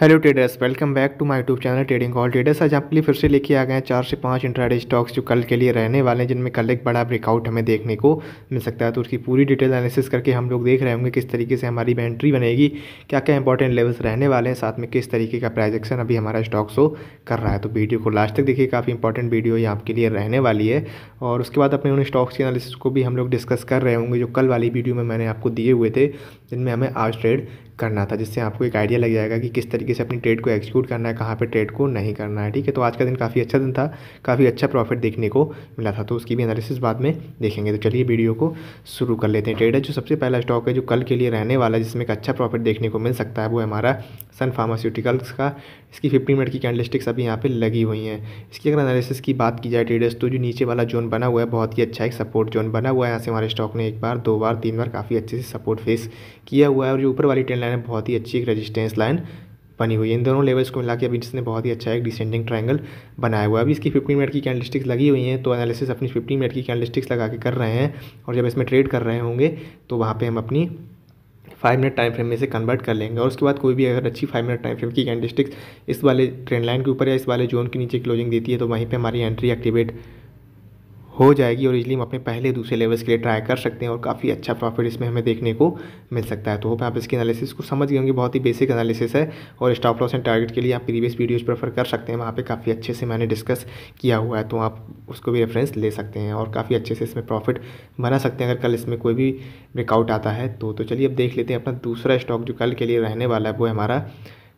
hello traders welcome back to my YouTube channel trading all traders आज आपके लिए फिर से लेके आ गए हैं चार से पांच इंट्राडे स्टॉक्स जो कल के लिए रहने वाले हैं जिनमें कल एक बड़ा ब्रेकआउट हमें देखने को मिल सकता है तो उसकी पूरी डिटेल एनालिसिस करके हम लोग देख रहे होंगे किस तरीके से हमारी एंट्री बनेगी क्या क्या इंपॉर्टेंट लेवल्स रहने वाले हैं साथ में किस तरीके का प्राइजेक्शन अभी हमारा स्टॉक शो कर रहा है तो वीडियो को लास्ट तक देखिए काफ़ी इंपॉर्टेंट वीडियो ये आपके लिए रहने वाली है और उसके बाद अपने उन स्टॉक्स की एनालिसिस को भी हम लोग डिस्कस कर रहे होंगे जो कल वाली वीडियो में मैंने आपको दिए हुए थे जिनमें हमें आज ट्रेड करना था जिससे आपको एक आइडिया लग जाएगा कि किस तरीके से अपनी ट्रेड को एक्सिक्यूट करना है कहाँ पर ट्रेड को नहीं करना है ठीक है तो आज का दिन काफ़ी अच्छा दिन था काफ़ी अच्छा प्रॉफिट देखने को मिला था तो उसकी भी एनालिसिस बाद में देखेंगे तो चलिए वीडियो को शुरू कर लेते हैं ट्रेड जो सबसे पहला स्टॉक है जो कल के लिए रहने वाला है जिसमें एक अच्छा प्रॉफिट देखने को मिल सकता है वो हमारा सन फार्मास्यूटिकल्स का इसकी फिफ्टी मिनट की कैंडलिस्टिक्स अभी यहाँ पर लगी हुई हैं इसकी अगर एनालिसिस की बात की जाए ट्रेडर्स तो जो नीचे वाला जोन बना हुआ है बहुत ही अच्छा एक सपोर्ट जोन बना हुआ है यहाँ से हमारे स्टॉक ने एक बार दो बार तीन बार काफ़ी अच्छे से सपोर्ट फेस किया हुआ है और जो ऊपर वाली ट्रेन लाइन है बहुत ही अच्छी एक रेजिस्टेंस लाइन बनी हुई है इन दोनों लेवल्स को मिला के अभी इसने बहुत ही अच्छा एक डिसेंडिंग ट्रायंगल बनाया हुआ है अभी इसकी 15 मिनट की कैंडलस्टिक्स लगी हुई हैं तो एनालिसिस अपनी 15 मिनट की कैंडलस्टिक्स लगा के कर रहे हैं और जब इसमें ट्रेड कर रहे होंगे तो वहाँ पे हम अपनी फाइव मिनट टाइम फ्रेम में से कन्वर्ट कर लेंगे और उसके बाद कोई भी अगर अच्छी फाइव मिनट टाइम फ्रेम की कैंडल स्टिक्स इस वाले ट्रेंड लाइन के ऊपर या इस वाले जोन के नीचे क्लोजिंग देती है तो वहीं पर हमारी एंट्री एक्टिवेट हो जाएगी और इजली हम अपने पहले दूसरे लेवल्स के लिए ट्राई कर सकते हैं और काफ़ी अच्छा प्रॉफिट इसमें हमें देखने को मिल सकता है तो होप आप इसकी एनालिसिस को समझ गए होंगे बहुत ही बेसिक एनालिसिस है और स्टॉप लॉस एंड टारगेट के लिए आप प्रीवियस वीडियोज प्रेफर कर सकते हैं वहाँ पर काफ़ी अच्छे से मैंने डिस्कस किया हुआ है तो आप उसको भी रेफरेंस ले सकते हैं और काफ़ी अच्छे से इसमें प्रॉफिट बना सकते हैं अगर कल इसमें कोई भी ब्रेकआउट आता है तो, तो चलिए अब देख लेते हैं अपना दूसरा स्टॉक जो कल के लिए रहने वाला है वो हमारा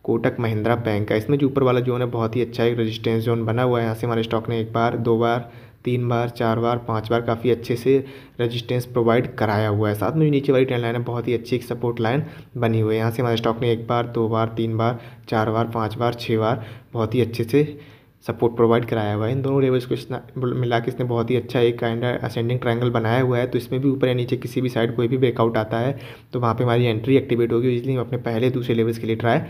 कोटक महिंद्रा बैंक का इसमें जो ऊपर वाला जोन है बहुत ही अच्छा एक रेजिस्टेंस जोन बना हुआ है यहाँ से हमारे स्टॉक ने एक बार दो बार तीन बार चार बार पाँच बार काफ़ी अच्छे से रजिस्टेंस प्रोवाइड कराया हुआ है साथ में नीचे वाली ट्रेंड लाइन है बहुत ही अच्छी एक सपोर्ट लाइन बनी हुई है यहाँ से हमारे स्टॉक ने एक बार दो बार तीन बार चार बार पाँच बार छः बार बहुत ही अच्छे से सपोर्ट प्रोवाइड कराया हुआ है इन दोनों लेवल्स को मिला के इसने बहुत ही अच्छा एक काइंड असेंडिंग ट्रायंगल बनाया हुआ है तो इसमें भी ऊपर या नीचे किसी भी साइड कोई भी ब्रेकआउट आता है तो वहाँ पे हमारी एंट्री एक्टिवेट होगी इसलिए हम अपने पहले दूसरे लेवल्स के लिए ट्राई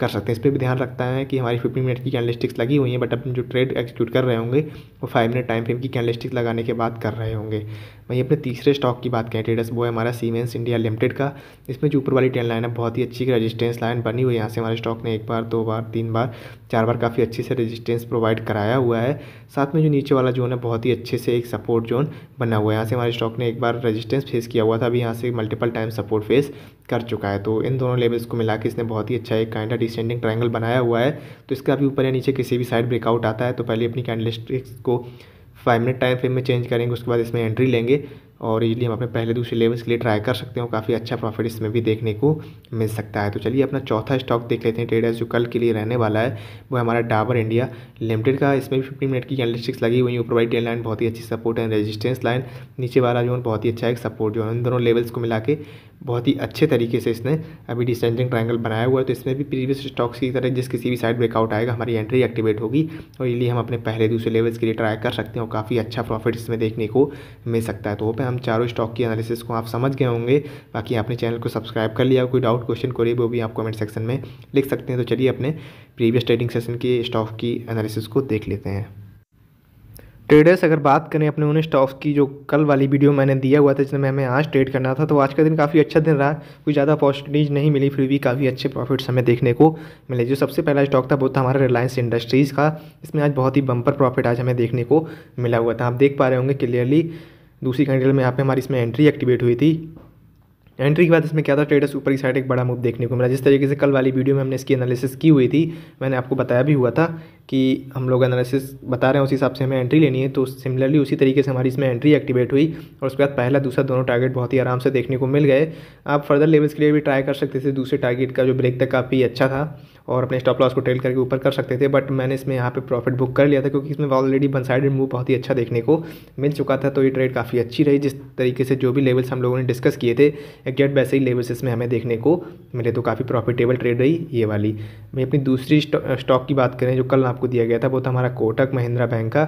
कर सकते हैं इस पर भी ध्यान रखता है कि हमारी फिफ्टीन मिनट की कैंडलिस्टिक्स लगी हुई हैं बट अपन जो ट्रेड एक्जीक्यूट कर रहे होंगे वो फाइव मिनट टाइम फ्रेम की कैंडलिस्टिक्स लगाने के बाद कर रहे होंगे वहीं अपने तीसरे स्टॉक की बात करें ट्रेडर्स वो है हमारा सीमेंस इंडिया लिमिटेड का इसमें जो ऊपर वाली ट्रेन लाइन है बहुत ही अच्छी रजिस्टेंस लाइन बनी हुई है यहाँ से हमारे स्टॉक ने एक बार दो बार तीन बार चार बार काफ़ी अच्छे से रजिस्टेंस प्रोवाइड कराया हुआ है साथ में जो नीचे वाला जोन है बहुत ही अच्छे से एक सपोर्ट जोन बना हुआ है यहाँ से हमारे स्टॉक ने एक बार रजिस्टेंस फेस किया हुआ था अभी यहाँ से मल्टीपल टाइम सपोर्ट फेस कर चुका है तो इन दोनों लेवल्स को मिला के इसने बहुत ही अच्छा एक काइंड डिसेंडिंग ट्राइंगल बनाया हुआ है तो इसका भी ऊपर या नीचे किसी भी साइड ब्रेकआउट आता है तो पहले अपनी कैंडलिस्टिक्स को फाइव मिनट टाइम फ्रेम में चेंज करेंगे उसके बाद इसमें एंट्री लेंगे और इजीली हम अपने पहले दूसरे लेवल्स के लिए ट्राई कर सकते हैं काफ़ी अच्छा प्रॉफिट इसमें भी देखने को मिल सकता है तो चलिए अपना चौथा स्टॉक देख लेते हैं ट्रेडर्स जो कल के लिए रहने वाला है वो हमारा डाबर इंडिया लिमिटेड का इसमें भी फिफ्टीन मिनट की कैंडलिस्टिक्स लगी हुई है ऊपर वाइट लाइन बहुत ही अच्छी सपोर्ट एंड रेजिस्टेंस लाइन नीचे वाला जो बहुत ही अच्छा एक सपोर्ट जो है इन दोनों लेवल्स को मिला के बहुत ही अच्छे तरीके से इसने अभी डिसेंडिंग ट्रायंगल बनाया हुआ है तो इसमें भी प्रीवियस स्टॉक्स की तरह जिस किसी भी साइड ब्रेकआउट आएगा हमारी एंट्री एक्टिवेट होगी और ये हम अपने पहले दूसरे लेवल्स के लिए ट्राई कर सकते हैं और काफ़ी अच्छा प्रॉफिट इसमें देखने को मिल सकता है तो वो पे हम चारों स्टॉक की एनालिसिस को आप समझ गए होंगे बाकी आपने चैनल को सब्सक्राइब कर लिया कोई डाउट क्वेश्चन कोई वो भी आप कमेंट सेक्शन में लिख सकते हैं तो चलिए अपने प्रीवियस ट्रेडिंग सेशन के स्टॉक की एनालिसिस को देख लेते हैं ट्रेडर्स अगर बात करें अपने उन स्टॉक्स की जो कल वाली वीडियो मैंने दिया हुआ था जिसमें हमें आज ट्रेड करना था तो आज का दिन काफ़ी अच्छा दिन रहा कोई ज़्यादा अपॉर्चुनिटीज नहीं मिली फिर भी काफ़ी अच्छे प्रॉफिट्स हमें देखने को मिले जो सबसे पहला स्टॉक था वो था हमारा रिलायंस इंडस्ट्रीज़ का इसमें आज बहुत ही बम्पर प्रॉफिट आज हमें देखने को मिला हुआ था आप देख पा रहे होंगे क्लियरली दूसरी कैंडल में यहाँ पे हमारी इसमें एंट्री एक्टिवेट हुई थी एंट्री के बाद इसमें क्या था ट्रेडर्स ऊपर की साइड एक बड़ा मूव देखने को मिला जिस तरीके से कल वाली वीडियो में हमने इसकी एनालिसिस की हुई थी मैंने आपको बताया भी हुआ था कि हम लोग एनालिसिस बता रहे हैं उस हिसाब से हमें एंट्री लेनी है तो सिमिलरली उसी तरीके से हमारी इसमें एंट्री एक्टिवेट हुई और उसके बाद पहला दूसरा दोनों टारगेट बहुत ही आराम से देखने को मिल गए आप फर्दर लेवल्स के लिए भी ट्राई कर सकते थे दूसरे टारगेट का जो ब्रेक तक काफ़ी अच्छा था और अपने स्टॉप लॉस को ट्रेल करके ऊपर कर सकते थे बट मैंने इसमें यहाँ पे प्रॉफिट बुक कर लिया था क्योंकि इसमें ऑलरेडी वन साइड मूव बहुत ही अच्छा देखने को मिल चुका था तो ये ट्रेड काफ़ी अच्छी रही जिस तरीके से जो भी लेवल्स हम लोगों ने डिस्कस किए थे एग्जैक्ट वैसे ही लेवल्स इसमें हमें देखने को मिले तो काफ़ी प्रॉफिटेबल ट्रेड रही ये वाली मैं अपनी दूसरी स्टॉक की बात करें जो कल आपको दिया गया था वो था हमारा कोटक महिंद्रा बैंक का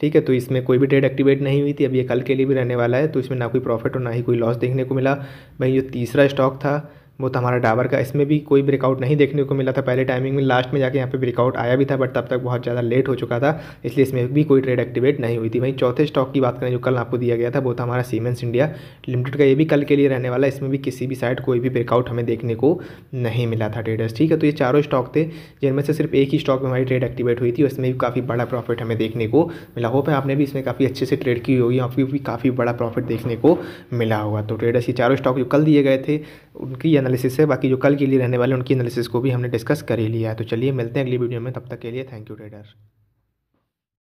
ठीक है तो इसमें कोई भी ट्रेड एक्टिवेट नहीं हुई थी अभी ये कल के लिए भी रहने वाला है तो इसमें ना कोई प्रॉफिट और ना ही कोई लॉस देखने को मिला भाई ये तीसरा स्टॉक था वो था तो हमारा डाबर का इसमें भी कोई ब्रेकआउट नहीं देखने को मिला था पहले टाइमिंग में लास्ट में जाके यहाँ पे ब्रेकआउट आया भी था बट तब तक बहुत ज़्यादा लेट हो चुका था इसलिए इसमें भी कोई ट्रेड एक्टिवेट नहीं हुई थी वहीं चौथे स्टॉक की बात करें जो कल आपको दिया गया था वो था हमारा सीमेंस इंडिया लिमिटेड का ये भी कल के लिए रहने वाला इसमें भी किसी भी साइड कोई भी ब्रेकआउट हमें देखने को नहीं मिला था ट्रेडर्स ठीक है तो ये चारों स्टॉक थे जिनमें से सिर्फ एक ही स्टॉक में हमारी ट्रेड एक्टिवेट हुई थी उसमें भी काफ़ी बड़ा प्रॉफिट हमें देखने को मिला होप है आपने भी इसमें काफ़ी अच्छे से ट्रेड की होगी आपको भी काफ़ी बड़ा प्रॉफिट देखने को मिला होगा तो ट्रेडर्स ये चारों स्टॉक जो कल दिए गए थे उनकी एनालिसिस है बाकी जो कल के लिए रहने वाले उनकी एनालिसिस को भी हमने डिस्कस कर ही लिया है तो चलिए मिलते हैं अगली वीडियो में तब तक के लिए थैंक यू ट्रेडर